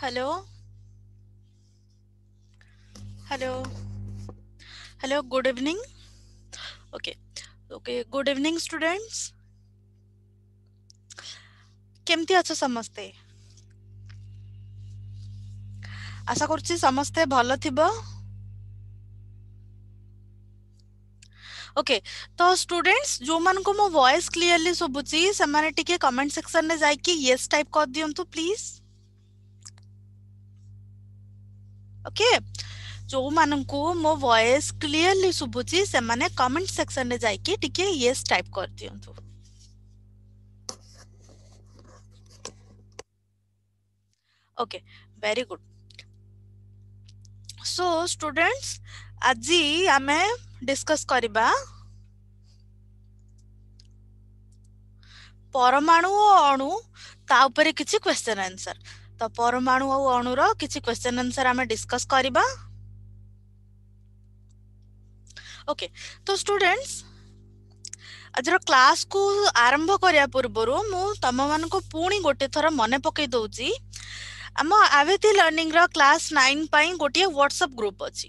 hello hello hello good evening okay okay good evening students केमती अछ समस्ते आशा कर समस्ते भल थिबो ओके तो स्टूडेंट्स जो मान को मो वॉइस क्लियरली सुबुची सेमाने टिके कमेंट सेक्शन रे जाई यस टाइप कर दियंतु प्लीज ओके जो मान को मो वॉइस क्लियरली सुबुची से माने कमेंट सेक्शन रे जाई के ठीक है यस टाइप कर दियंतु okay very good so students आज आमे डिस्कस करबा परमाणु और अणु ता ऊपर किछ क्वेश्चन आंसर ତ ପରମାଣୁ ଆଉ ଅଣୁର କିଛି କ୍ୱେଶ୍ଚେନ୍ ଆନ୍ସର ଆମେ ଡିସ୍କସ୍ କରିବା ଓକେ ତ ଷ୍ଟୁଡେଣ୍ଟସ୍ ଆଜିର କ୍ଲାସ୍କୁ ଆରମ୍ଭ କରିବା ପୂର୍ବରୁ ମୁଁ ତୁମମାନଙ୍କୁ ପୁଣି ଗୋଟେ ଥର ମନେ ପକାଇ ଦେଉଛି ଆମ ଆଭେତି ଲର୍ଣ୍ଣିଂର କ୍ଲାସ୍ ନାଇନ୍ ପାଇଁ ଗୋଟିଏ ହ୍ୱାଟ୍ସଆପ୍ ଗ୍ରୁପ୍ ଅଛି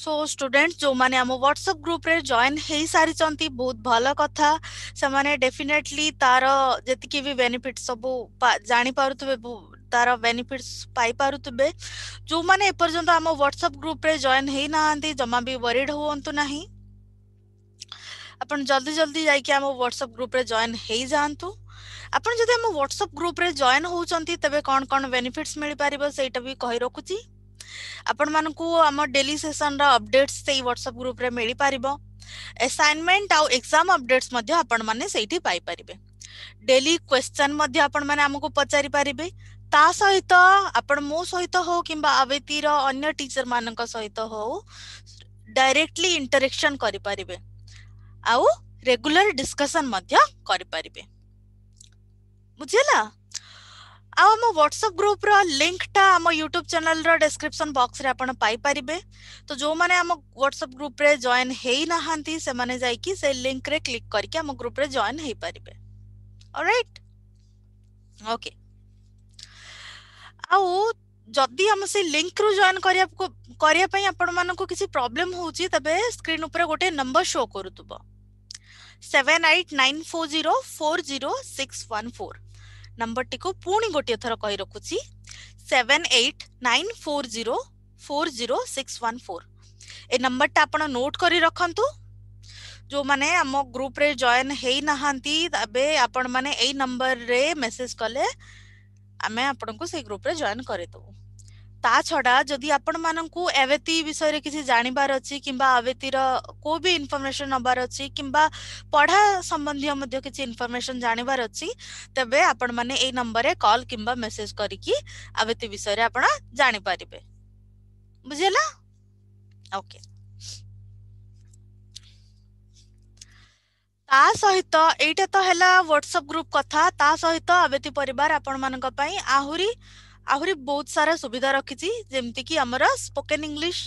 सो स्टूडेंट जो मैंने आम ग्रुप रे जॉइन हो सारी बहुत भल कथा से डेफिनेटली तार जी भी बेनिफिट सब जाणीपुथे तार बेनिफिट्स पाई जो मैंने एपर्यंत आम व्हाट्सएप ग्रुप रे जॉइन हो ना जमा भी वरीड हूँ ना ଆପଣ ଜଲ୍ଦି ଜଲ୍ଦି ଯାଇକି ग्रुप ହ୍ୱାଟ୍ସଆପ୍ ଗ୍ରୁପ୍ରେ ଜଏନ୍ ହେଇଯାଆନ୍ତୁ ଆପଣ व्हाट्सएप ग्रुप रे जॉइन ଜଏନ୍ ହେଉଛନ୍ତି ତେବେ କ'ଣ बेनिफिट्स ବେନିଫିଟ୍ସ ମିଳିପାରିବ ସେଇଟା भी କହି रखुची ଆପଣମାନଙ୍କୁ ଆମ ଡେଲି ସେସନର ଅପଡେଟ୍ସ ସେଇ ହ୍ୱାଟ୍ସଆପ୍ ଗ୍ରୁପରେ ମିଳିପାରିବ ଆସାଇନମେଣ୍ଟ ଆଉ ଏକ୍ଜାମ୍ ଅପଡେଟ୍ସ ମଧ୍ୟ ଆପଣମାନେ ସେଇଠି ପାଇପାରିବେ ଡେଲି କ୍ୱେଶ୍ଚନ୍ ମଧ୍ୟ ଆପଣମାନେ ଆମକୁ ପଚାରିପାରିବେ ତା ସହିତ ଆପଣ ମୋ ସହିତ ହଉ କିମ୍ବା ଆବେତିର ଅନ୍ୟ ଟିଚରମାନଙ୍କ ସହିତ ହଉ ଡାଇରେକ୍ଟଲି ଇଣ୍ଟରାକ୍ସନ୍ କରିପାରିବେ ଆଉ ରେଗୁଲାର ଡିସ୍କସନ୍ ମଧ୍ୟ କରିପାରିବେ ବୁଝିହେଲା ଆଉ ଆମ WhatsApp ଗ୍ରୁପ ର ଲିଙ୍କଟା ଆମ YouTube ଚ୍ୟାନେଲ ର ଡେସ୍କ୍ରିପସନ ବକ୍ସରେ ଆପଣ ପାଇପାରିବେ ତ ଯୋଉମାନେ ଆମ WhatsApp ଗ୍ରୁପ ରେ ଜଏନ୍ ହେଇନାହାନ୍ତି ସେମାନେ ଯାଇକି ସେ ଲିଙ୍କରେ କ୍ଲିକ୍ କରିକି ଆମ ଗ୍ରୁପରେ ଜଏନ୍ ହେଇପାରିବେ ଅରାଇଟ୍ ଓକେ ଆଉ ଯଦି ଆମେ ସେ ଲିଙ୍କରୁ ଜଏନ୍ କରିବାକୁ କରିବା ପାଇଁ ଆପଣମାନଙ୍କୁ କିଛି ପ୍ରୋବ୍ଲେମ୍ ହେଉଛି ତେବେ ସ୍କ୍ରିନ୍ ଉପରେ ଗୋଟେ ନମ୍ବର ଶୋ କରୁଥିବ seven eight nine four zero four zero six one four number टी पुणी गोटे थर कही रखुची seven eight nine four zero four zero six one four ए नंबर टा आप नोट कर रखु जो मैंने आम ग्रुप जयन हो नाबे आपण मैंने नंबर रे मेसेज कले आम आपण को से ग्रुप जयन करदेबू ତା ଛଡା ଯଦି ଆପଣମାନଙ୍କୁ ଆବେତି ବିଷୟରେ କିଛି ଜାଣିବାର ଅଛି କିମ୍ବା ଆବେତିର କୋଉ ବି ଇନଫର୍ମେସନ ନବାର ଅଛି କିମ୍ବା ପଢା ସମ୍ବନ୍ଧୀୟ ମଧ୍ୟ କିଛି ଇନଫର୍ମେସନ ଜାଣିବାର ଅଛି ତେବେ ଆପଣମାନେ ଏଇ ନମ୍ବରରେ କଲ୍ କିମ୍ବା ମେସେଜ କରିକି ଆବେତି ବିଷୟରେ ଆପଣ ଜାଣିପାରିବେ ବୁଝିହେଲା ଓକେ ତା ସହିତ ଏଇଟା ତ ହେଲା ହ୍ୱାଟ୍ସଆପ ଗ୍ରୁପ କଥା ତା ସହିତ ଆବେତି ପରିବାର ଆପଣମାନଙ୍କ ପାଇଁ ଆହୁରି आहुरी बहुत सारा सुविधा रखी जमती कि आम स्पोकन इंग्लीश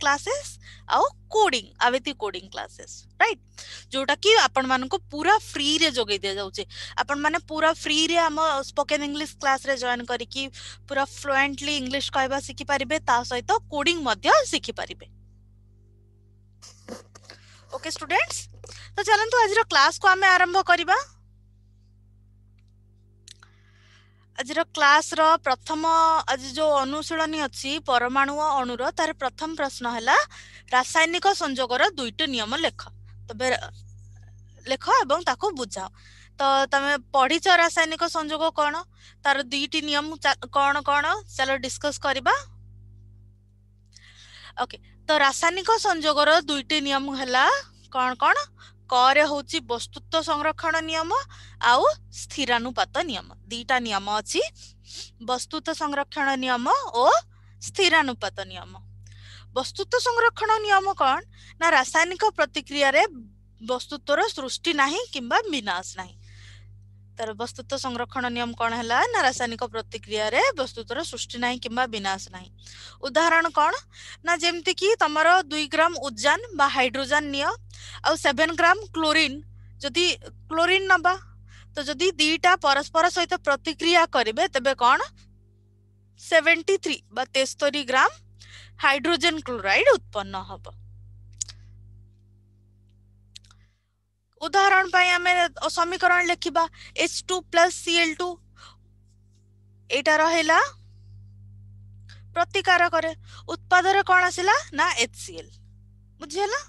क्लासेस आउ कोडिंग आवेती कोडिंग क्लासेस राइट जोटा कि आपण मानक पूरा फ्री रे जोगे दिया जाउचे आपण माने पूरा फ्री रे हम स्पोकन इंग्लिश क्लास रे जॉइन करी कि पूरा फ्लुएंटली इंग्लिश कहबा सिखि परिबे ता सहित तो कोडिंग मध्य सिखि परिबे ओके स्टूडेंट्स तो चलन तो आजर क्लास को हम आरंभ करबा ଆଜିର କ୍ଲାସର ପ୍ରଥମ ଆଜି ଯୋଉ ଅନୁଶୀଳନୀ ଅଛି ପରମାଣୁ ଅଣୁର ତାର ପ୍ରଥମ ପ୍ରଶ୍ନ ହେଲା ରାସାୟନିକ ସଂଯୋଗର ଦୁଇଟି ନିୟମ ଲେଖ ତେବେ ଲେଖ ଏବଂ ତାକୁ ବୁଝାଅ ତ ତମେ ପଢିଛ ରାସାୟନିକ ସଂଯୋଗ କ'ଣ ତାର ଦୁଇଟି ନିୟମ କ'ଣ କ'ଣ ଚାଲ ଡିସକସ୍ କରିବା ଓକେ ତ ରାସାୟନିକ ସଂଯୋଗର ଦୁଇଟି ନିୟମ ହେଲା କ'ଣ କ'ଣ କରେ ହଉଛି ବସ୍ତୁତ୍ୱ ସଂରକ୍ଷଣ ନିୟମ ଆଉ ସ୍ଥିରାନୁପାତ ନିୟମ ଦିଟା ନିୟମ ଅଛି ବସ୍ତୁତ୍ୱ ସଂରକ୍ଷଣ ନିୟମ ଓ ସ୍ଥିରାନୁପାତ ନିୟମ ବସ୍ତୁତ୍ୱ ସଂରକ୍ଷଣ ନିୟମ କ'ଣ ନା ରାସାୟନିକ ପ୍ରତିକ୍ରିୟାରେ ବସ୍ତୁତ୍ୱର ସୃଷ୍ଟି ନାହିଁ କିମ୍ବା ବିନାଶ ନାହିଁ ତାର ବସ୍ତୁତ୍ୱ ସଂରକ୍ଷଣ ନିୟମ କ'ଣ ହେଲା ନା ରାସାୟନିକ ପ୍ରତିକ୍ରିୟାରେ ବସ୍ତୁତ୍ୱର ସୃଷ୍ଟି ନାହିଁ କିମ୍ବା ବିନାଶ ନାହିଁ ଉଦାହରଣ କ'ଣ ନା ଯେମିତିକି ତମର ଦୁଇ ଗ୍ରାମ ଉଜାନ ବା ହାଇଡ୍ରୋଜେନ୍ ନିଅ ଆଉ ସେଭେନ୍ ଗ୍ରାମ କ୍ଲୋରିନ୍ ଯଦି କ୍ଲୋରିନ୍ ନବା ତ ଯଦି ଦୁଇଟା ପରସ୍ପର ସହିତ ପ୍ରତିକ୍ରିୟା କରିବେ ତେବେ କ'ଣ ସେଭେଣ୍ଟି ଥ୍ରୀ ବା ତେସ୍ତରୀ ଗ୍ରାମ ହାଇଡ୍ରୋଜେନ୍ କ୍ଲୋରାଇଡ୍ ଉତ୍ପନ୍ନ ହେବ ଉଦାହରଣ ପାଇଁ ଆମେ ସମୀକରଣ ଲେଖିବା H two plus C L two ଏଇଟା ରହିଲା ପ୍ରତିକାରକରେ ଉତ୍ପାଦରେ କ'ଣ ଆସିଲା ନା ଏଚ୍ ସିଏଲ୍ ବୁଝିହେଲା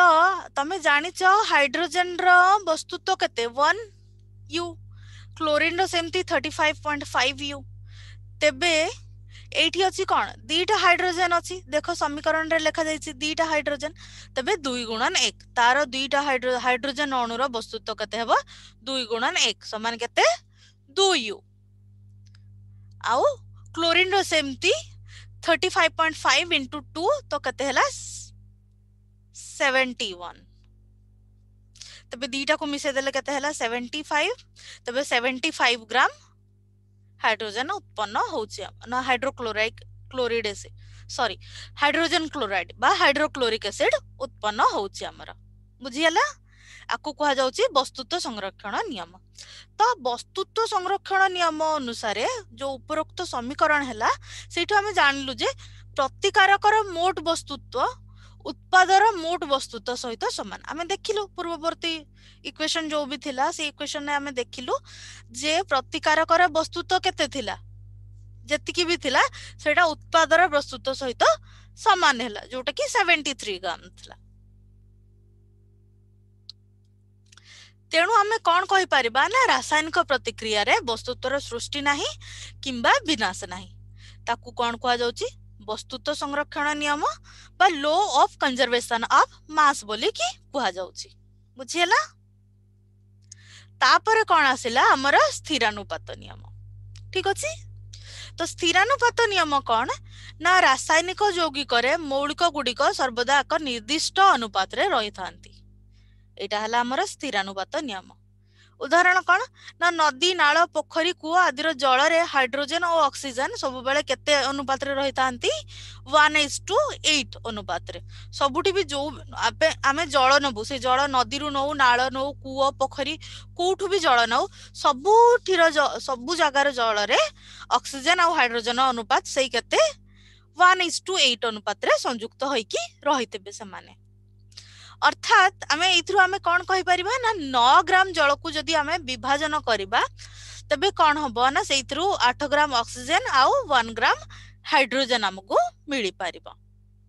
ତ ତମେ ଜାଣିଛ ହାଇଡ୍ରୋଜେନର ବସ୍ତୁତ୍ୱ କେତେ ୱାନ୍ ୟୁ କ୍ଲୋରିନ୍ର ସେମିତି thirty five point five u ତେବେ এইটি অছি কোণ দুইটা হাইড্রোজেন অছি দেখ সমীকরণরে লেখা যাইছি দুইটা হাইড্রোজেন তবে দুই গুণন এক তার দুইটা হাইড্রোজেন অণুর বস্তুত্ব কেতে হব দুই গুণন এক সমান কেতে দুই ইউ আউ ক্লোরিনর সেমতি thirty five point five into two तो कते है सेवेंटी वन तबे दीटा को मिसेदेले कते है सेवेंटी फाइव तबे सेवेंटी फाइव ग्राम ହାଇଡ୍ରୋଜେନ ଉତ୍ପନ୍ନ ହେଉଛି ନା hydrochloric chloride acid sorry hydrogen chloride ବା ହାଇଡ୍ରୋକ୍ଲୋରିକ ଏସିଡ୍ ଉତ୍ପନ୍ନ ହେଉଛି ଆମର ବୁଝିଗଲା ଆକୁ କୁହାଯାଉଛି ବସ୍ତୁତ୍ୱ ସଂରକ୍ଷଣ ନିୟମ ତ ବସ୍ତୁତ୍ୱ ସଂରକ୍ଷଣ ନିୟମ ଅନୁସାରେ ଯୋଉ ଉପରୋକ୍ତ ସମୀକରଣ ହେଲା ସେଇଠୁ ଆମେ ଜାଣିଲୁ ଯେ ପ୍ରତିକାରକର ମୋଟ ବସ୍ତୁତ୍ୱ ଉତ୍ପାଦର ମୋଟ ବସ୍ତୁତ୍ୱ ସହିତ ସମାନ ଆମେ ଦେଖିଲୁ ପୂର୍ବବର୍ତ୍ତୀ ଇକ୍ୱେସନ ଯୋଉ ବି ଥିଲା ସେଇ ଇକ୍ୱେସନରେ ଆମେ ଦେଖିଲୁ ଯେ ପ୍ରତିକାରକର ବସ୍ତୁତ୍ୱ କେତେ ଥିଲା ଯେତିକି ବି ଥିଲା ସେଇଟା ଉତ୍ପାଦର ବସ୍ତୁତ୍ୱ ସହିତ ସମାନ ହେଲା ଯୋଉଟା କି ସେଭେଣ୍ଟି ଥ୍ରୀ ଗ୍ରାମ ଥିଲା ତେଣୁ ଆମେ କଣ କହିପାରିବା ନା ରାସାୟନିକ ପ୍ରତିକ୍ରିୟାରେ ବସ୍ତୁତ୍ୱର ସୃଷ୍ଟି ନାହିଁ କିମ୍ବା ବିନାଶ ନାହିଁ ତାକୁ କଣ କୁହାଯାଉଛି ବସ୍ତୁତ୍ୱ ସଂରକ୍ଷଣ ନିୟମ ବା law of conservation of mass ବୋଲିକି କୁହାଯାଉଛି ବୁଝିହେଲା ତାପରେ କଣ ଆସିଲା ଆମର ସ୍ଥିରାନୁପାତ ନିୟମ ଠିକ ଅଛି ତ ସ୍ଥିରାନୁପାତ ନିୟମ କଣ ନା ରାସାୟନିକ ଯୌଗିକରେ ମୌଳିକ ଗୁଡିକ ସର୍ବଦା ଏକ ନିର୍ଦ୍ଦିଷ୍ଟ ଅନୁପାତରେ ରହିଥାନ୍ତି ଏଇଟା ହେଲା ଆମର ସ୍ଥିରାନୁପାତ ନିୟମ उदाहरण कौन ना नदी ना पोखरी कू आदि जल रे हाइड्रोजन और अक्सीजेन सब अनुपात रही था वन एस टू एट अनुपात सबुठ जो आम जल नबू से जल नदी रू नौ ना नौ कू पोखरी कौठ भी जल नौ सबुठ सब जगार जल रक्सीजेन आउ हाइड्रोजेन अनुपात से वन एस टू एट अनुपात संयुक्त होकर रही थे ଅର୍ଥାତ ଆମେ ଏଇଥିରୁ ଆମେ କଣ କହିପାରିବା ନା ନଅ ଗ୍ରାମ ଜଳକୁ ଯଦି ଆମେ ବିଭାଜନ କରିବା ତେବେ କଣ ହବ ନା ସେଇଥିରୁ ଆଠ ଗ୍ରାମ ଅକ୍ସିଜେନ ଆଉ ୱାନ ଗ୍ରାମ ହାଇଡ୍ରୋଜେନ ଆମକୁ ମିଳିପାରିବ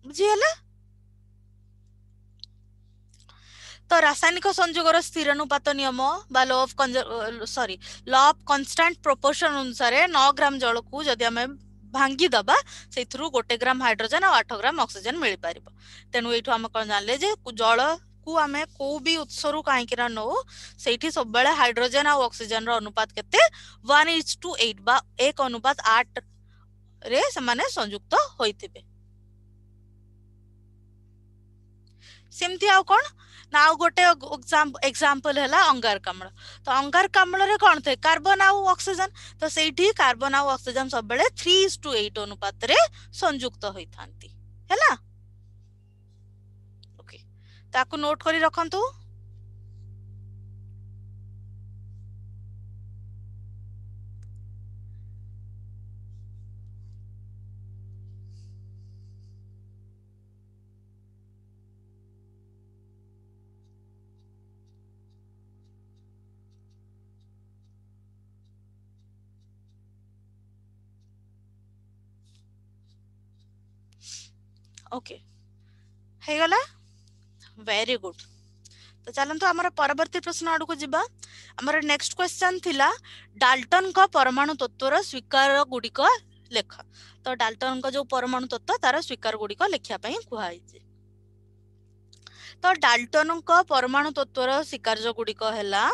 ବୁଝିହେଲା ତ ରାସାୟନିକ ସଂଯୋଗର ସ୍ଥିରାନୁପାତ ନିୟମ ବା law of sorry law of constant proportion ଅନୁସାରେ ନଅ ଗ୍ରାମ ଜଳକୁ ଯଦି ଆମେ भांगी दबा से गोटे ग्राम हाइड्रोजन आठ ग्राम अक्सीजेन मिल पार तेणु ये आम कौन जानले जल को आम कौ भी उत्सर कहीं नौ से सब हाइड्रोजेन आक्सीजेन रुपात के एक अनुपात आठ रे संयुक्त होते सेमती आ ना आउ गोटे एक्जाम्पल है अंगारकाम्ल तो अंगारकाम्ल रे कौन थे कार्बन आउ अक्सीजन तो सही कार्बन आउ अक्सीजन सब बेले थ्री इज टू एट अनुपात संयुक्त होता है ओके नोट कर रखु ଓକେ ହେଇଗଲା ଭେରି ଗୁଡ୍ ତ ଚାଲନ୍ତୁ ଆମର ପରବର୍ତ୍ତୀ ପ୍ରଶ୍ନ ଆଡ଼କୁ ଯିବା ଆମର ନେକ୍ସଟ କ୍ୱେଶ୍ଚନ୍ ଥିଲା ଡାଲଟନଙ୍କ ପରମାଣୁ ତତ୍ତ୍ୱର ସ୍ୱୀକାର ଗୁଡ଼ିକ ଲେଖ ତ ଡାଲଟନଙ୍କ ଯୋଉ ପରମାଣୁ ତତ୍ତ୍ୱ ତାର ସ୍ୱୀକାର ଗୁଡ଼ିକ ଲେଖିବା ପାଇଁ କୁହାଯାଇଛି ତ ଡାଲଟନଙ୍କ ପରମାଣୁ ତତ୍ତ୍ୱର ସ୍ୱୀକାର୍ଯ୍ୟ ଗୁଡ଼ିକ ହେଲା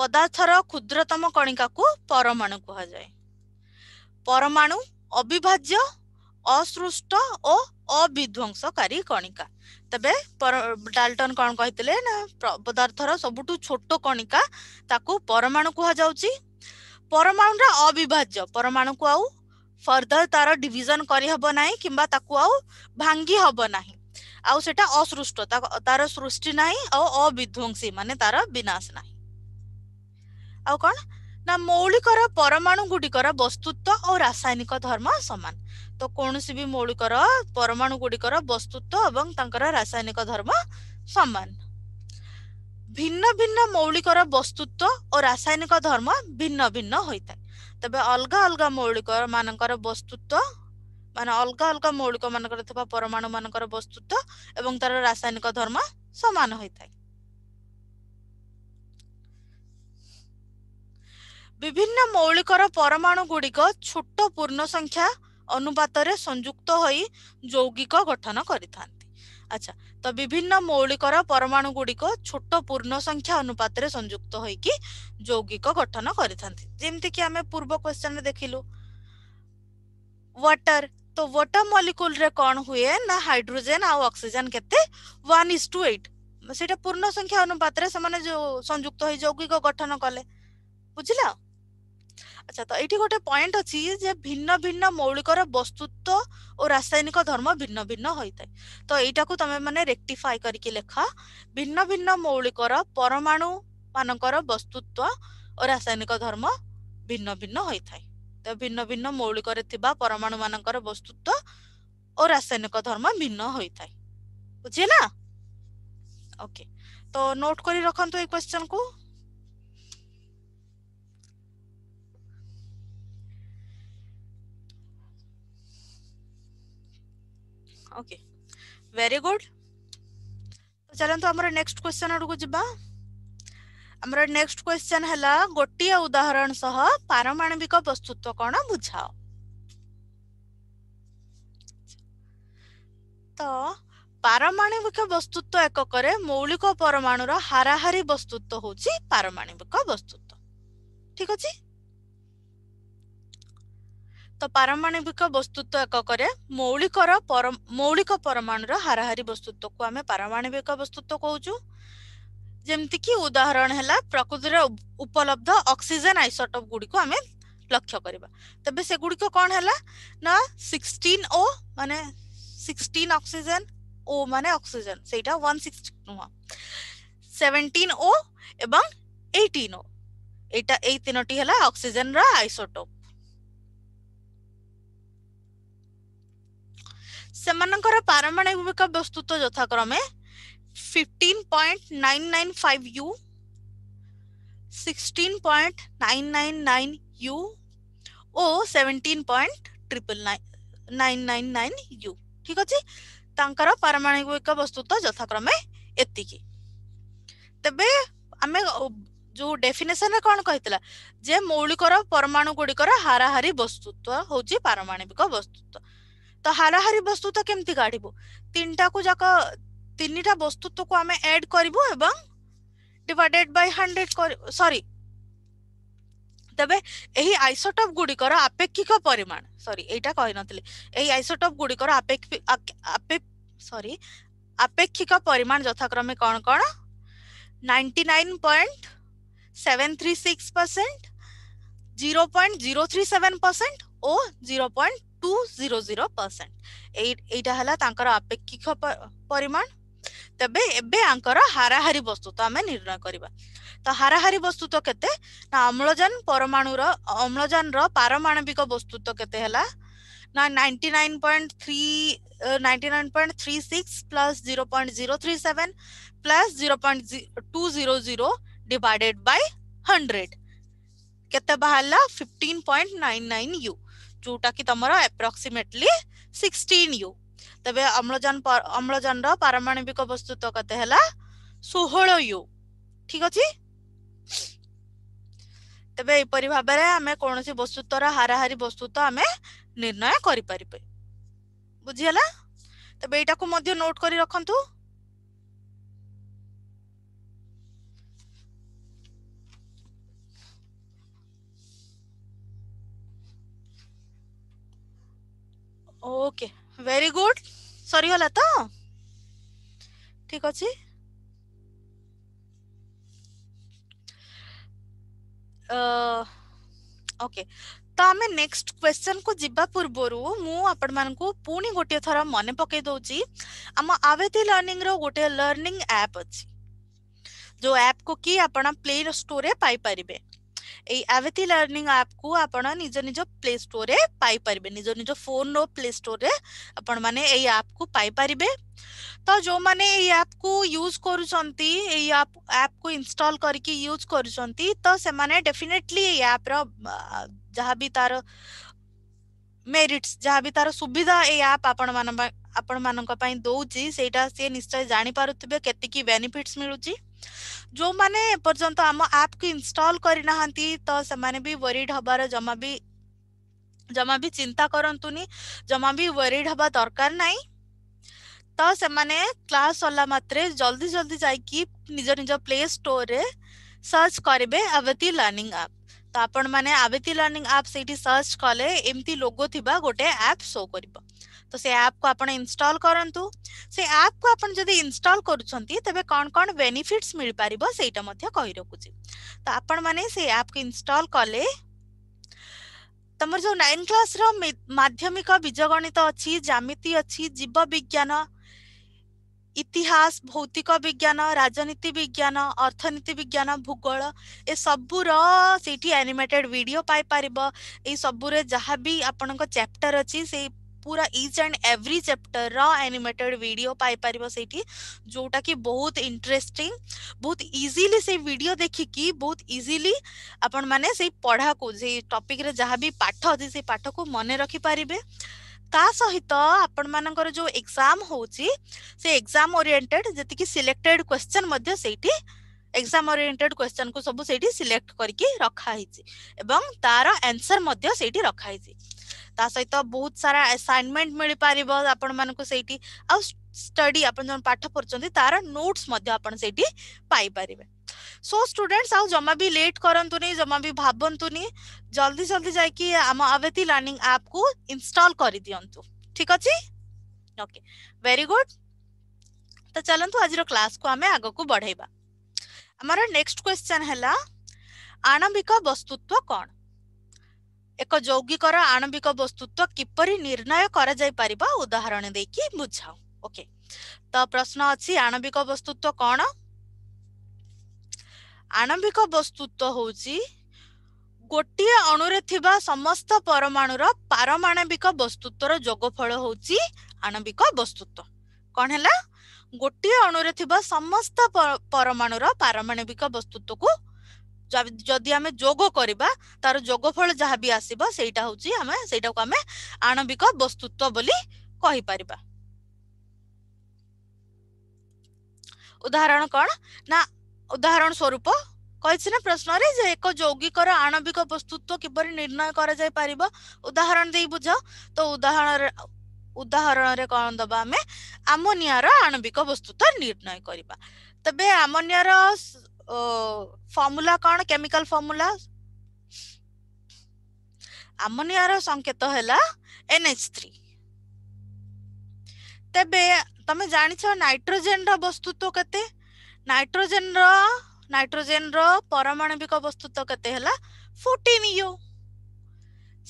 ପଦାର୍ଥର କ୍ଷୁଦ୍ରତମ କଣିକାକୁ ପରମାଣୁ କୁହାଯାଏ ପରମାଣୁ ଅବିଭାଜ୍ୟ অসৃষ্ট ও অবিধ্বংসকারী কণিকা তবে ডাল্টন কণ কে না পদার্থর সবুঠু ছোট কণিকা তাকে পরমাণু কুহযাচ্ছে পরমাণুটা অবিভাজ্য পরমাণুকে আউ ଫର୍ଦର ତାର ଡିଭିଜନ କରିହେବ ନାହିଁ କିମ୍ବା ତାକୁ ଆଉ ଭାଙ୍ଗି ହେବ ନାହିଁ ଆଉ ସେଟା ଅସୃଷ୍ଟ ତାର ସୃଷ୍ଟି ନାହିଁ ଆଉ ଅବିଧ୍ୱଂସୀ ମାନେ ତାର ବିନାଶ ନାହିଁ ଆଉ କ'ଣ ନା ମୌଳିକର ପରମାଣୁ ଗୁଡ଼ିକର ବସ୍ତୁତ୍ୱ ଓ ରାସାୟନିକ ଧର୍ମ ସମାନ ତ କୌଣସି ବି ମୌଳିକର ପରମାଣୁ ଗୁଡିକର ବସ୍ତୁତ୍ୱ ଏବଂ ତାଙ୍କର ରାସାୟନିକ ଧର୍ମ ସମାନ ଭିନ୍ନ ଭିନ୍ନ ମୌଳିକର ବସ୍ତୁତ୍ୱ ଓ ରାସାୟନିକ ଧର୍ମ ଭିନ୍ନ ଭିନ୍ନ ହୋଇଥାଏ ତେବେ ଅଲଗା ଅଲଗା ମୌଳିକ ମାନଙ୍କର ବସ୍ତୁତ୍ୱ ମାନେ ଅଲଗା ଅଲଗା ମୌଳିକ ମାନଙ୍କର ଥିବା ପରମାଣୁ ମାନଙ୍କର ବସ୍ତୁତ୍ୱ ଏବଂ ତାର ରାସାୟନିକ ଧର୍ମ ସମାନ ହୋଇଥାଏ ବିଭିନ୍ନ ମୌଳିକର ପରମାଣୁ ଗୁଡିକ ଛୋଟ ପୂର୍ଣ୍ଣ ସଂଖ୍ୟା ଅନୁପାତରେ ସଂଯୁକ୍ତ ହୋଇ ଯୌଗିକ ଗଠନ କରିଥାନ୍ତି ଆଚ୍ଛା ତ ବିଭିନ୍ନ ମୌଳିକର ପରମାଣୁ ଗୁଡ଼ିକ ଛୋଟ ପୂର୍ଣ୍ଣ ସଂଖ୍ୟା ଅନୁପାତରେ ସଂଯୁକ୍ତ ହୋଇକି ଯୌଗିକ ଗଠନ କରିଥାନ୍ତି ଯେମିତିକି ଆମେ ପୂର୍ବ କ୍ୱେଶ୍ଚନରେ ଦେଖିଲୁ ୱାଟର ତ ୱାଟର ମଲିକୁଲରେ କ'ଣ ହୁଏ ନା ହାଇଡ୍ରୋଜେନ ଆଉ ଅକ୍ସିଜେନ କେତେ ୱାନ୍ ଇଜ୍ ଟୁ ଏଇଟ୍ ସେଇଟା ପୂର୍ଣ୍ଣ ସଂଖ୍ୟା ଅନୁପାତରେ ସେମାନେ ଯୋଉ ସଂଯୁକ୍ତ ହୋଇ ଯୌଗିକ ଗଠନ କଲେ ବୁଝିଲା ए गइन्ट अझ भिन्न भिन्न मौलिक वस्तुत्व ओ रासायिक धर्म भिन्न भिन्न हुँदै त यटा कुम मेक्टिफाई गरिक लेखा भिन्न भिन्न मौलिक र परमाणु म वस्तुत्व रासायन धर्म भिन्न भिन्न हो भिन्न भिन्न मौलिक र परमाणु म वस्तुत्व रासायन धर्म भिन्न बुझिना ओके त नोट गरि रकेशचन कु ओके वेरी गुड तो चलो आम नेक्स्ट क्वेश्चन आड़ जा नेक्स्ट क्वेश्चन है गोटे उदाहरण सह पारमाणविक वस्तुत्व कौन बुझाओ तो पारमाणविक वस्तुत्व एकक मौलिक परमाणु हाराहारी वस्तुत्व हूँ पारमाणविक वस्तुत्व ठीक अच्छे ତ ପାରମାଣବିକ ବସ୍ତୁତ୍ୱ ଏକକରେ ମୌଳିକର ମୌଳିକ ପରମାଣୁର ହାରାହାରି ବସ୍ତୁତ୍ୱକୁ ଆମେ ପାରମାଣବିକ ବସ୍ତୁତ୍ୱ କହୁଛୁ ଯେମିତିକି ଉଦାହରଣ ହେଲା ପ୍ରକୃତିର ଉପଲବ୍ଧ ଅକ୍ସିଜେନ୍ ଆଇସୋଟପ୍ ଗୁଡ଼ିକୁ ଆମେ ଲକ୍ଷ୍ୟ କରିବା ତେବେ ସେଗୁଡ଼ିକ କ'ଣ ହେଲା ନା ସିକ୍ସଟିନ୍ ଓ ମାନେ ସିକ୍ସଟିନ୍ ଅକ୍ସିଜେନ୍ ଓ ମାନେ ଅକ୍ସିଜେନ୍ ସେଇଟା ୱାନ୍ ସିକ୍ସଟି ନୁହଁ ସେଭେଣ୍ଟିନ୍ ଓ ଏବଂ ଏଇଟିନ୍ ଓ ଏଇଟା ଏଇ ତିନୋଟି ହେଲା ଅକ୍ସିଜେନ୍ର ଆଇସୋଟୋପ୍ ସେମାନଙ୍କର ପାରମାଣବିକ ବସ୍ତୁତ୍ୱ ଯଥାକ୍ରମେ fifteen point nine nine five u sixteen point nine nine nine u ओ seventeen point triple nine nine nine nine u ठीक अच्छे तांकर पारमाणविक वस्तुत्व यथाक्रमे एतिकी तेबे आमे जो डेफिनेशन रे कोन कहितला जे मौलिकर परमाणु गुडिकर हाराहारी वस्तुत्व होची पारमाणविक वस्तुत्व ତ ହାରାହାରି ବସ୍ତୁ ତ କେମିତି କାଢିବୁ ତିନିଟାକୁ ଯାକ ତିନିଟା ବସ୍ତୁତ୍ୱକୁ ଆମେ ଏଡ୍ କରିବୁ ଏବଂ ଡିଭାଇଡେଡ୍ ବାଇ ହଣ୍ଡ୍ରେଡ୍ ସରି ତେବେ ଏହି ଆଇସୋଟପ୍ ଗୁଡ଼ିକର ଆପେକ୍ଷିକ ପରିମାଣ ସରି ଏଇଟା କହିନଥିଲି ଏହି ଆଇସୋଟପ୍ ଗୁଡ଼ିକର ସରି ଆପେକ୍ଷିକ ପରିମାଣ ଯଥାକ୍ରମେ କ'ଣ କ'ଣ ninety nine point seven three six percent zero point zero three seven percent ଓ zero point two zero zero percent এইটা হল তাঁর আপেক্ষিক পরিমাণ ତେବେ ଏବେ ଆଙ୍କର ହାରାହାରି ବସ୍ତୁତ୍ୱ ଆମେ ନିର୍ଣ୍ଣୟ କରିବା ତ ହାରାହାରି ବସ୍ତୁତ୍ୱ କେତେ ନା ଅମ୍ଳଜାନ ପରମାଣୁର ଅମ୍ଳଜାନର ପାରମାଣବିକ ବସ୍ତୁତ୍ୱ କେତେ ହେଲା ନା ninety nine point three ninety nine point three six plus zero point zero three seven plus zero point two zero zero divided by hundred କେତେ ବାହାରିଲା fifteen point nine nine u ଯୋଉଟା କି ତମର ଆପ୍ରକ୍ସିମେଟଲି ସିକ୍ସଟିନ୍ ୟୁ ତେବେ ଅମ୍ଳଜାନ ଅମ୍ଳଜାନର ପାରମାଣବିକ ବସ୍ତୁତ କେତେ ହେଲା ଷୋହଳ ୟୁ ଠିକ ଅଛି ତେବେ ଏହିପରି ଭାବରେ ଆମେ କୌଣସି ବସ୍ତୁତର ହାରାହାରି ବସ୍ତୁତ ଆମେ ନିର୍ଣ୍ଣୟ କରିପାରିବେ ବୁଝିହେଲା ତେବେ ଏଇଟାକୁ ମଧ୍ୟ ନୋଟ୍ କରି ରଖନ୍ତୁ ओके वेरी गुड सरीगला तो ठीक अच्छे ओके ତ ଆମେ ନେକ୍ସଟ କ୍ୱେଶ୍ଚନକୁ ଯିବା ପୂର୍ବରୁ ମୁଁ ଆପଣମାନଙ୍କୁ ପୁଣି ଗୋଟିଏ ଥର ମନେ ପକାଇ ଦେଉଛି ଆମ ଆବେଦି ଲର୍ଣ୍ଣିଂର ଗୋଟିଏ ଲର୍ଣ୍ଣିଂ ଆପ୍ ଅଛି ଯୋଉ ଆପ୍କୁ କି ଆପଣ ପ୍ଲେ ଷ୍ଟୋରରେ ପାଇପାରିବେ आवेति लर्निंग आप को आपण निज निज प्ले स्टोर रे पाई परबे निज निज फोन रो प्ले स्टोर रे आपण माने ए आप को पाई परबे तो जो माने ए आप को यूज करू चंती ए आप एप को इंस्टॉल करके यूज करू चंती तो से माने डेफिनेटली ए एप रो जहां भी तार मेरिट्स जहां भी तार सुविधा ए एप आपण मान आपण मानन को पई दोउची सेटा से निश्चय जानी पारुथबे केति बेनिफिट्स मिलुची ଯେଉଁମାନେ ଏପର୍ଯ୍ୟନ୍ତ ଆମ ଆପ୍କୁ ଇନଷ୍ଟଲ କରିନାହାନ୍ତି ତ ସେମାନେ ବି ୱରିଡ୍ ହବାର ଜମା ବି ଜମା ବି ଚିନ୍ତା କରନ୍ତୁନି ଜମା ବି ୱରିଡ୍ ହବା ଦରକାର ନାହିଁ ତ ସେମାନେ କ୍ଲାସ୍ ସରିଲା ମାତ୍ରେ ଜଲ୍ଦି ଜଲ୍ଦି ଯାଇକି ନିଜ ନିଜ ପ୍ଲେ ଷ୍ଟୋରରେ ସର୍ଚ୍ଚ କରିବେ ଆବତି ଲର୍ଣ୍ଣିଂ ଆପ୍ ତ ଆପଣମାନେ ଆବତି ଲର୍ଣ୍ଣିଂ ଆପ୍ ସେଇଠି ସର୍ଚ୍ଚ କଲେ ଏମିତି ଲୋଗୋ ଥିବା ଗୋଟେ ଆପ୍ ସୋ କରିବ तो से आप को आपण इंस्टॉल करंतु से आप को आपण जदी इंस्टॉल करूछंती तबे कोन कोन बेनिफिट्स मिल पारिबो सेटा मध्य कहि रखुची तो आपण माने से आप को इंस्टॉल कले ତମର ଯୋଉ ନାଇନ୍ କ୍ଲାସ୍ର ମାଧ୍ୟମିକ ବୀଜଗଣିତ ଅଛି ଜ୍ୟାମିତି ଅଛି ଜୀବ ବିଜ୍ଞାନ ଇତିହାସ ଭୌତିକ ବିଜ୍ଞାନ ରାଜନୀତି ବିଜ୍ଞାନ ଅର୍ଥନୀତି ବିଜ୍ଞାନ ଭୂଗୋଳ ଏସବୁର ସେଇଠି ଆନିମେଟେଡ୍ ଭିଡ଼ିଓ ପାଇପାରିବ ଏଇ ସବୁରେ ଯାହା ବି ଆପଣଙ୍କ ଚାପ୍ଟର ଅଛି ସେଇ पूरा each and every chapter animated video पाई सेठी जोटा कि बहुत इंटरेस्टिंग बहुत इजीली से वीडियो देखिकी बहुत इजीली आपण मैंने से पढ़ा को जे टॉपिक रे जहाँ भी पाठ अच्छे से पाठ को मन रखी पारे ता सहित आपण मान जो एग्जाम से एग्जाम ओरिएंटेड जीत सिलेक्टेड क्वेश्चन से एग्जाम ओरिएंटेड क्वेश्चन को सब सिलेक्ट करके रखाही तार आंसर सेठी रखाई ତା ସହିତ ବହୁତ ସାରା ଆସାଇନମେଣ୍ଟ ମିଳିପାରିବ ଆପଣମାନଙ୍କୁ ସେଇଠି ଆଉ ଷ୍ଟଡି ଆପଣ ଯେଉଁ ପାଠ ପଢୁଛନ୍ତି ତାର ନୋଟ୍ସ ମଧ୍ୟ ଆପଣ ସେଇଠି ପାଇପାରିବେ ସୋ ଷ୍ଟୁଡେଣ୍ଟସ୍ ଆଉ ଜମା ବି ଲେଟ୍ କରନ୍ତୁନି ଜମା ବି ଭାବନ୍ତୁନି ଜଲ୍ଦି ଜଲ୍ଦି ଯାଇକି ଆମ ଆବେତି ଲର୍ଣ୍ଣିଂ ଆପ୍କୁ ଇନଷ୍ଟଲ୍ କରିଦିଅନ୍ତୁ ଠିକ ଅଛି ଓକେ ଭେରି ଗୁଡ୍ ତ ଚାଲନ୍ତୁ ଆଜିର କ୍ଲାସ୍କୁ ଆମେ ଆଗକୁ ବଢ଼େଇବା ଆମର ନେକ୍ସଟ କ୍ୱେଶ୍ଚନ୍ ହେଲା ଆଣବିକ ବସ୍ତୁତ୍ୱ କ'ଣ ଏକ ଯୌଗିକର ଆଣବିକ ବସ୍ତୁତ୍ୱ କିପରି ନିର୍ଣ୍ଣୟ କରାଯାଇ ପାରିବ ଉଦାହରଣ ଦେଇକି ବୁଝାଉ ଓକେ ତ ପ୍ରଶ୍ନ ଅଛି ଆଣବିକ ବସ୍ତୁତ୍ୱ କଣ ଆଣବିକ ବସ୍ତୁତ୍ୱ ହଉଛି ଗୋଟିଏ ଅଣୁରେ ଥିବା ସମସ୍ତ ପରମାଣୁର ପାରମାଣବିକ ବସ୍ତୁତ୍ୱର ଯୋଗଫଳ ହଉଛି ଆଣବିକ ବସ୍ତୁତ୍ୱ କଣ ହେଲା ଗୋଟିଏ ଅଣୁରେ ଥିବା ସମସ୍ତ ପରମାଣୁର ପାରମାଣବିକ ବସ୍ତୁତ୍ୱକୁ ଯଦି ଆମେ ଯୋଗ କରିବା ତାର ଯୋଗଫଳ ଯାହା ବି ଆସିବ ସେଇଟା ହଉଛି ଆମେ ସେଇଟାକୁ ଆମେ ଆଣବିକ ବସ୍ତୁତ୍ଵ ବୋଲି କହିପାରିବା ଉଦାହରଣ କଣ ନା ଉଦାହରଣ ସ୍ୱରୂପ କହିଛି ନା ପ୍ରଶ୍ନରେ ଯେ ଏକ ଯୌଗିକର ଆଣବିକ ବସ୍ତୁତ୍ଵ କିପରି ନିର୍ଣ୍ଣୟ କରାଯାଇ ପାରିବ ଉଦାହରଣ ଦେଇ ବୁଝ ତ ଉଦାହରଣରେ ଉଦାହରଣରେ କଣ ଦବା ଆମେ ଆମୋନିଆର ଆଣବିକ ବସ୍ତୁତ୍ଵ ନିର୍ଣ୍ଣୟ କରିବା ତେବେ ଆମୋନିଆର ଫର୍ମୁଲା କ'ଣ କେମିକାଲ ଫର୍ମୁଲା ଆମୋନିଆର ସଂକେତ ହେଲା ଏନ୍ଏଚ୍ ଥ୍ରୀ ତେବେ ତମେ ଜାଣିଛ ନାଇଟ୍ରୋଜେନର ବସ୍ତୁତ୍ୱ କେତେ ନାଇଟ୍ରୋଜେନର ନାଇଟ୍ରୋଜେନର ପରମାଣବିକ ବସ୍ତୁତ୍ୱ କେତେ ହେଲା ଫୋର୍ଟିନ୍ ୟୁ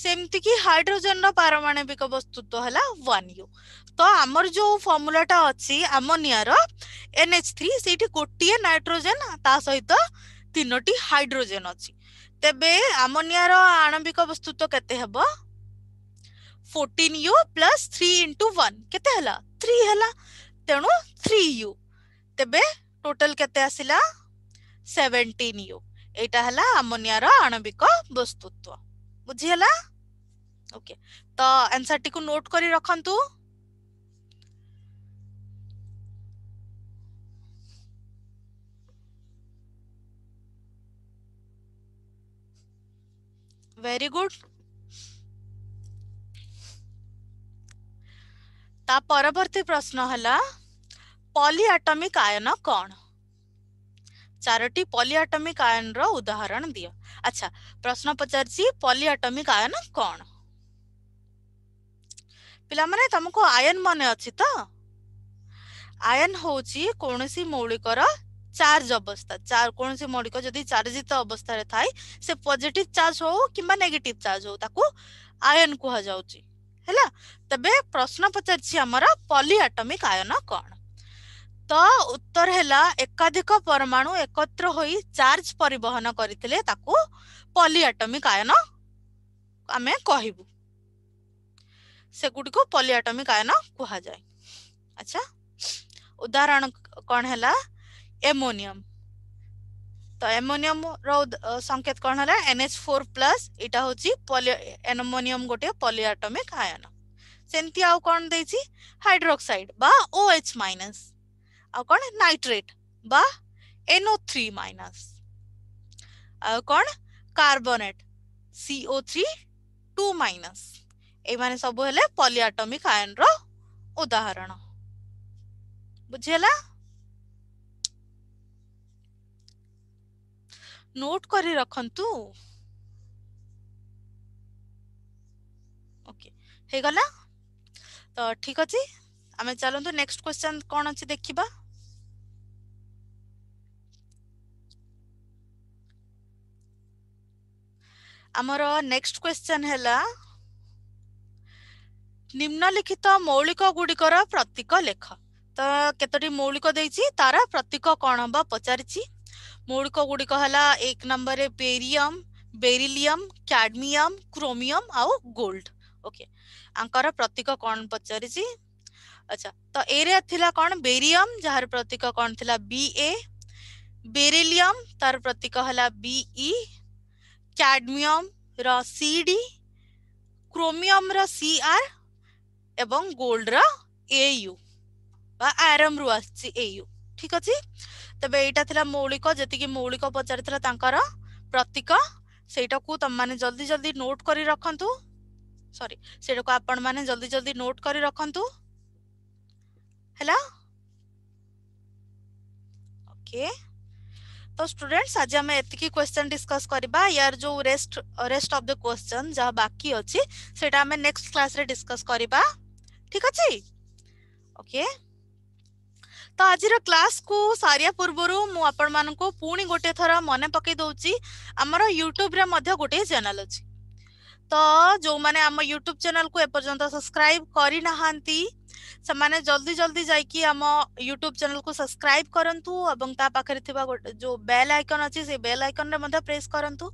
ସେମିତିକି ହାଇଡ୍ରୋଜେନର ପାରମାଣବିକ ବସ୍ତୁତ୍ୱ ହେଲା ୱାନ୍ ୟୁ ତ ଆମର ଯୋଉ ଫର୍ମୁଲାଟା ଅଛି ଆମୋନିଆର ଏଚ୍ ଥ୍ରୀ ସେଇଠି ଗୋଟିଏ ନାଇଟ୍ରୋଜେନ୍ ତା ସହିତ ତିନୋଟି ହାଇଡ୍ରୋଜେନ୍ ଅଛି ତେବେ ଆମୋନିଆର ଆଣବିକ ବସ୍ତୁତ୍ୱ କେତେ ହେବ fourteen u plus three into one କେତେ ହେଲା ଥ୍ରୀ ହେଲା ତେଣୁ ଥ୍ରୀ ୟୁ ତେବେ ଟୋଟାଲ୍ କେତେ ଆସିଲା ସେଭେଣ୍ଟିନ୍ ୟୁ ଏଇଟା ହେଲା ଆମୋନିଆର ଆଣବିକ ବସ୍ତୁତ୍ୱ ବୁଝିହେଲା ଓକେ ତ ଆନ୍ସରଟିକୁ ନୋଟ୍ କରି ରଖନ୍ତୁ very good ता परवर्ती प्रश्न हला पॉलीएटॉमिक आयन कौन चारोटी पॉलीएटॉमिक आयन रो उदाहरण दियो अच्छा प्रश्न पचार छी पॉलीएटॉमिक आयन कौन पिला माने तुमको आयन मने अछि त आयन होची कोनसी मौलिकर ଚାର୍ଜ ଅବସ୍ଥା କୌଣସି ମୌଳିକ ଯଦି ଚାର୍ଜିତ ଅବସ୍ଥାରେ ଥାଏ ସେ ପଜିଟିଭ ଚାର୍ଜ ହଉ କିମ୍ବା ନେଗେଟିଭ ଚାର୍ଜ ହଉ ତାକୁ ଆୟନ କୁହାଯାଉଛି ହେଲା ତେବେ ପ୍ରଶ୍ନ ପଚାରିଛି ଆମର ପଲିଆଟମିକ ଆୟନ କ'ଣ ତ ଉତ୍ତର ହେଲା ଏକାଧିକ ପରମାଣୁ ଏକତ୍ର ହୋଇ ଚାର୍ଜ ପରିବହନ କରିଥିଲେ ତାକୁ ପଲିଆଟମିକ ଆୟନ ଆମେ କହିବୁ ସେଗୁଡ଼ିକୁ ପଲିଆଟମିକ ଆୟନ କୁହାଯାଏ ଆଚ୍ଛା ଉଦାହରଣ କ'ଣ ହେଲା অ্যামোনিয়াম তো আmmonium র সংকেত কোন হলা NH4+ এটা হচ্ছে পলি অ্যামোনিয়াম গোটে পলিঅ্যাটমিক আয়ন সেমতি আউ কোন দেইছি হাইড্রোক্সাইড বা OH- আউ কোন নাইট্রেট বা NO3- আউ কোন কার্বনেট CO3 2- এই মানে সব হলে পলিঅ্যাটমিক আয়ন র উদাহরণ বুঝিলা নোট করে রাখন্তু ওকে হে গলা তো ঠিক আছে আমি চলন্তু নেক্সট কোশ্চেন কোন আছে দেখিবা আমার নেক্সট কোশ্চেন হেলা নিম্নলিখিত মৌলিক গুড়িকর প্রতীক লেখ তো কতটি মৌলিক দিয়েছি তার প্রতীক কণ বা পচারিছি ମୌଳିକ ଗୁଡିକ ହେଲା ଏକ ନମ୍ବରରେ ବେରିୟମ ବେରିଲିୟମ କ୍ୟାଡମିୟମ କ୍ରୋମିୟମ ଆଉ ଗୋଲ୍ଡ ଓକେ ଆଙ୍କର ପ୍ରତୀକ କ'ଣ ପଚାରିଛି ଆଚ୍ଛା ତ ଏରିଆ ଥିଲା କ'ଣ ବେରିୟମ ଯାହାର ପ୍ରତୀକ କ'ଣ ଥିଲା ବି ଏ ବେରିଲିୟମ ତାର ପ୍ରତୀକ ହେଲା ବି ବିଇ କ୍ୟାଡମିୟମର ସି ଡି କ୍ରୋମିୟମର ସି ଆର୍ ଏବଂ ଗୋଲ୍ଡର ଏ ୟୁ ବା ଆରମ୍ରୁ ଆସିଛି ଏ ୟୁ ଠିକ ଅଛି ତେବେ ଏଇଟା ଥିଲା ମୌଳିକ ଯେତିକି ମୌଳିକ ପଚାରିଥିଲା ତାଙ୍କର ପ୍ରତୀକ ସେଇଟାକୁ ତମମାନେ ଜଲ୍ଦି ଜଲ୍ଦି ନୋଟ୍ କରି ରଖନ୍ତୁ ସରି ସେଇଟାକୁ ଆପଣମାନେ ଜଲ୍ଦି ଜଲ୍ଦି ନୋଟ୍ କରି ରଖନ୍ତୁ ହେଲା ଓକେ ତ ଷ୍ଟୁଡେଣ୍ଟସ୍ ଆଜି ଆମେ ଏତିକି କ୍ୱେଶ୍ଚନ୍ ଡିସ୍କସ୍ କରିବା ୟାର ଯେଉଁ rest rest of the question ଯାହା ବାକି ଅଛି ସେଇଟା ଆମେ ନେକ୍ସଟ କ୍ଲାସ୍ରେ ଡିସ୍କସ୍ କରିବା ଠିକ ଅଛି ଓକେ ତ ଆଜିର କ୍ଲାସକୁ ସାରିବା ପୂର୍ବରୁ ମୁଁ ଆପଣମାନଙ୍କୁ ପୁଣି ଗୋଟେ ଥର ମନେ ପକାଇ ଦଉଛି ଆମର ୟୁଟ୍ୟୁବରେ ମଧ୍ୟ ଗୋଟିଏ ଚ୍ୟାନେଲ ଅଛି ତ ଯେଉଁମାନେ ଆମ ୟୁଟ୍ୟୁବ ଚ୍ୟାନେଲକୁ ଏପର୍ଯ୍ୟନ୍ତ ସବସ୍କ୍ରାଇବ କରିନାହାନ୍ତି ସେମାନେ ଜଲ୍ଦି ଜଲ୍ଦି ଯାଇକି ଆମ ୟୁଟ୍ୟୁବ୍ ଚ୍ୟାନେଲ୍କୁ ସବସ୍କ୍ରାଇବ୍ କରନ୍ତୁ ଏବଂ ତା ପାଖରେ ଥିବା ଯୋଉ ବେଲ୍ ଆଇକନ୍ ଅଛି ସେ ବେଲ୍ ଆଇକନ୍ରେ ମଧ୍ୟ ପ୍ରେସ୍ କରନ୍ତୁ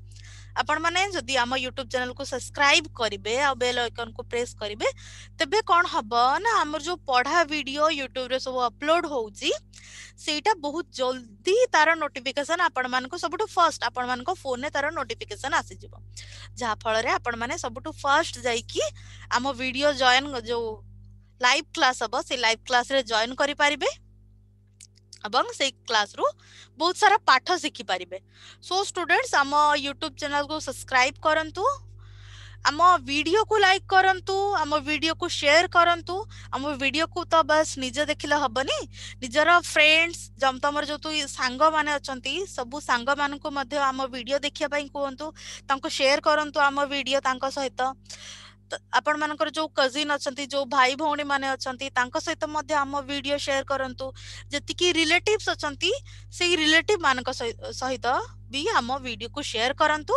ଆପଣମାନେ ଯଦି ଆମ ୟୁଟ୍ୟୁବ୍ ଚ୍ୟାନେଲ୍କୁ ସବସ୍କ୍ରାଇବ୍ କରିବେ ଆଉ ବେଲ୍ ଆଇକନ୍କୁ ପ୍ରେସ୍ କରିବେ ତେବେ କ'ଣ ହବ ନା ଆମର ଯୋଉ ପଢ଼ା ଭିଡ଼ିଓ ୟୁଟ୍ୟୁବ୍ରେ ସବୁ ଅପଲୋଡ୍ ହେଉଛି ସେଇଟା ବହୁତ ଜଲ୍ଦି ତାର ନୋଟିଫିକେସନ୍ ଆପଣମାନଙ୍କୁ ସବୁଠୁ ଫାର୍ଷ୍ଟ ଆପଣମାନଙ୍କ ଫୋନ୍ରେ ତାର ନୋଟିଫିକେସନ୍ ଆସିଯିବ ଯାହାଫଳରେ ଆପଣମାନେ ସବୁଠୁ ଫାର୍ଷ୍ଟ ଯାଇକି ଆମ ଭିଡ଼ିଓ ଜଏନ୍ ଯୋଉ लाइव क्लास हम से लाइव क्लास जॉन करेंगे अबं से क्लास रु बहुत सारा पाठ शिखि पारे सो स्टूडेंट्स आम यूट्यूब चैनल को सब्सक्राइब करूँ आम वीडियो को लाइक करूँ आम वीडियो को शेयर करूँ आम वीडियो को तो बस निजे देखने हेनी निजर फ्रेंड्स जम तुम जो तो सांग मैंने अच्छा सब सांग मानक आम भिड देखापी कहतु तुम सेयर करूँ आम भिडियो सहित आपण ମାନଙ୍କର ଯୋଉ କଜିନ ଅଛନ୍ତି ଯୋଉ ଭାଇ ଭଉଣୀ ମାନେ ଅଛନ୍ତି ତାଙ୍କ ସହିତ ମଧ୍ୟ ଆମ ଭିଡିଓ ସେୟାର କରନ୍ତୁ ଯେତିକି ରିଲେଟିଭ୍ସ ଅଛନ୍ତି ସେଇ ରିଲେଟିଭ ମାନଙ୍କ ସହିତ ବି ଆମ ଭିଡିଓକୁ ସେୟାର କରନ୍ତୁ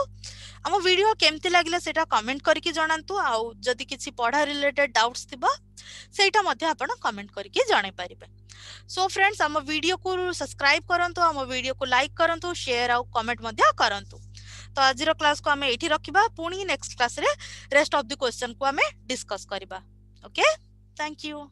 ଆମ ଭିଡିଓ କେମିତି ଲାଗିଲା ସେଇଟା କମେଣ୍ଟ କରିକି ଜଣାନ୍ତୁ ଆଉ ଯଦି କିଛି ପଢା ରିଲେଟେଡ ଡାଉଟ୍ସ ଥିବ ସେଇଟା ମଧ୍ୟ ଆପଣ କମେଣ୍ଟ କରିକି ଜଣାଇ ପାରିବେ ସୋ ଫ୍ରେଣ୍ଡସ୍ ଆମ ଭିଡିଓକୁ ସବସ୍କ୍ରାଇବ କରନ୍ତୁ ଆମ ଭିଡିଓକୁ ଲାଇକ୍ କରନ୍ତୁ ସେୟାର ଆଉ କମେଣ୍ଟ ମଧ୍ୟ କରନ୍ତୁ ତ ଆଜିର କ୍ଲାସକୁ ଆମେ ଏଇଠି ରଖିବା ପୁଣି ନେକ୍ସଟ କ୍ଲାସରେ ରେଷ୍ଟ ଅଫ୍ ଦି କ୍ୱେଶ୍ଚନକୁ ଆମେ ଡିସ୍କସ୍ କରିବା ଓକେ ଥ୍ୟାଙ୍କ ୟୁ